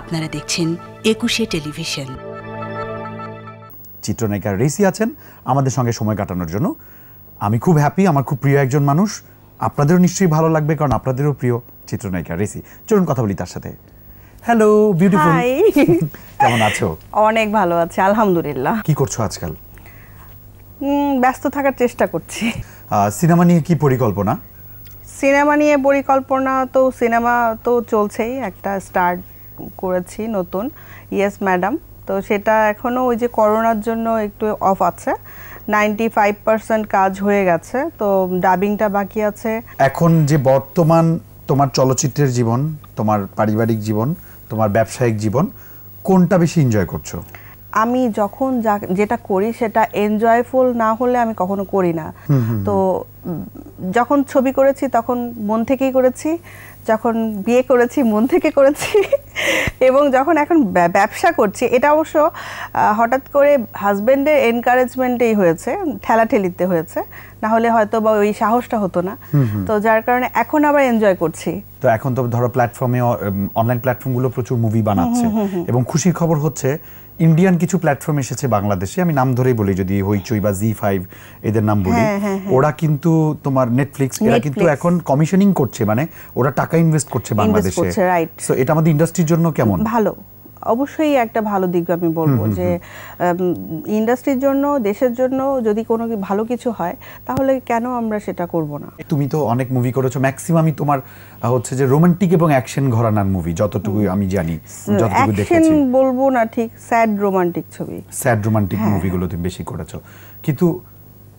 আপনারা দেখছেন একুশে টেলিভিশন চিত্রনায়িকা রেসি আছেন আমাদের সঙ্গে সময় কাটানোর জন্য আমি খুব হ্যাপি আমার খুব প্রিয় একজন মানুষ আপনাদেরও নিশ্চয়ই ভালো লাগবে কারণ আপনাদেরও প্রিয় চিত্রনায়িকা রেসি চলুন কথা বলি তার সাথে হ্যালো বিউটিফুল কেমন আছো অনেক ভালো আছি আলহামদুলিল্লাহ কি করছো আজকাল ব্যস্ত থাকার চেষ্টা করছি সিনেমা নিয়ে কি পরিকল্পনা সিনেমা নিয়ে পরিকল্পনা তো সিনেমা তো চলছেই একটা স্টার্ট করেছি নতুন ইয়েস ম্যাডাম তো সেটা এখনও ওই যে করোনার জন্য একটু অফ আছে নাইনটি ফাইভ পার্সেন্ট কাজ হয়ে গেছে তো ডাবিংটা বাকি আছে এখন যে বর্তমান তোমার চলচ্চিত্রের জীবন তোমার পারিবারিক জীবন তোমার ব্যবসায়িক জীবন কোনটা বেশি এনজয় করছো আমি যখন যেটা করি সেটা এনজয়ফুল না হলে আমি কখনো করি না তো যখন ছবি করেছি তখন মন থেকেই করেছি যখন বিয়ে করেছি মন থেকে করেছি এবং যখন এখন ব্যবসা করছি এটা অবশ্য হঠাৎ করে হাজব্যান্ডের এনকারেজমেন্টেই হয়েছে ঠেলা ঠেলিতে হয়েছে না হলে হয়তো বা ওই সাহসটা হতো না তো যার কারণে এখন আবার এনজয় করছি তো এখন তো ধরো প্ল্যাটফর্মে অনলাইন প্ল্যাটফর্মগুলো প্রচুর মুভি বানাচ্ছে এবং খুশির খবর হচ্ছে ইন্ডিয়ান কিছু প্ল্যাটফর্ম এসেছে বাংলাদেশে আমি নাম ধরেই বলি যদি হইচই বা জি ফাইভ এদের নাম বলি হ্যাঁ, হ্যাঁ, হ্যাঁ। ওরা কিন্তু তোমার নেটফ্লিক্স এরা কিন্তু এখন কমিশনিং করছে মানে ওরা টাকা ইনভেস্ট করছে বাংলাদেশে এটা আমাদের ইন্ডাস্ট্রির জন্য কেমন ভালো অবশ্যই একটা ভালো দিক আমি বলবো যে ইন্ডাস্ট্রির জন্য দেশের জন্য যদি কোনো ভালো কিছু হয় তাহলে কেন আমরা সেটা করব না তুমি তো অনেক মুভি করেছো ম্যাক্সিমামই তোমার হচ্ছে যে রোমান্টিক এবং অ্যাকশন ঘরানার মুভি যতটুকু আমি জানি যতটুকু দেখেছি বলবো না ঠিক স্যাড রোমান্টিক ছবি স্যাড রোমান্টিক মুভিগুলো তুমি বেশি করেছো কিন্তু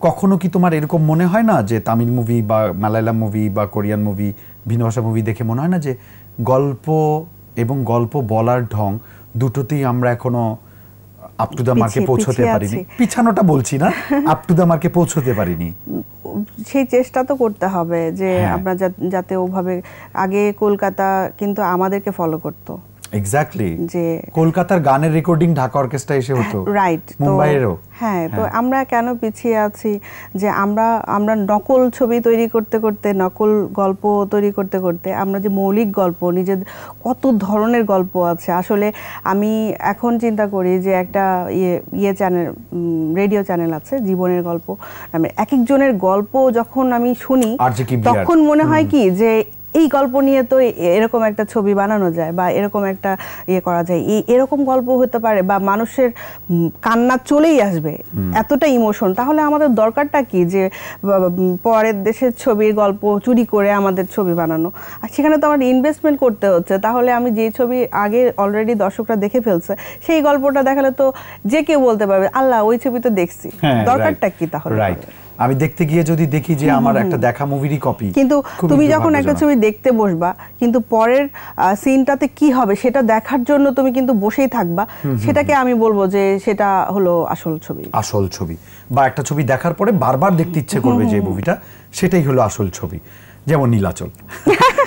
কখনো কি তোমার এরকম মনে হয় না যে তামিল মুভি বা মালায়ালাম মুভি বা কোরিয়ান মুভি ভিন্ন ভাষা মুভি দেখে মনে হয় না যে গল্প এবং গল্প বলার ঢং দুটোতেই আমরা এখনো আপ টু দা মার্কে পৌঁছতে পারিনি পিছানোটা বলছি না আপ টু দা মার্কে পৌঁছতে পারিনি সেই চেষ্টা তো করতে হবে যে হ্যাঁ। আমরা যাতে ওভাবে আগে কলকাতা কিন্তু আমাদেরকে ফলো করতো এক্স্যাক্টলি যে কলকাতার গানের রেকর্ডিং ঢাকা অর্কেস্ট্রা এসে হতো রাইট হ্যাঁ, মুম্বাইয়েরও হ্যাঁ তো হ্যাঁ। আমরা কেন পিছিয়ে আছি যে আমরা আমরা নকল ছবি তৈরি করতে করতে নকল গল্প তৈরি করতে করতে আমরা যে মৌলিক গল্প নিজের কত ধরনের গল্প আছে আসলে আমি এখন চিন্তা করি যে একটা ইয়ে ইয়ে চ্যানেল রেডিও চ্যানেল আছে জীবনের গল্প নামে এক একজনের গল্প যখন আমি শুনি তখন মনে হয় কি যে এই গল্প নিয়ে তো এরকম একটা ছবি বানানো যায় বা এরকম একটা ইয়ে করা যায় এই এরকম গল্প হতে পারে বা মানুষের কান্না চলেই আসবে এতটা ইমোশন তাহলে আমাদের দরকারটা কি যে পরের দেশের ছবির গল্প চুরি করে আমাদের ছবি বানানো আর সেখানে তো আমার ইনভেস্টমেন্ট করতে হচ্ছে তাহলে আমি যে ছবি আগে অলরেডি দর্শকরা দেখে ফেলছে সেই গল্পটা দেখালে তো যে কেউ বলতে পারবে আল্লাহ ওই ছবি তো দেখছি হ্যাঁ, দরকারটা কি তাহলে রাইট আমি দেখতে গিয়ে যদি দেখি যে আমার একটা দেখা মুভিরই কপি কিন্তু তুমি যখন একটা ছবি দেখতে বসবা কিন্তু পরের সিনটাতে কি হবে সেটা দেখার জন্য তুমি কিন্তু বসেই থাকবা সেটাকে আমি বলবো যে সেটা হলো আসল ছবি আসল ছবি বা একটা ছবি দেখার পরে বারবার দেখতে ইচ্ছে করবে যে মুভিটা সেটাই হলো আসল ছবি যেমন নীলাচল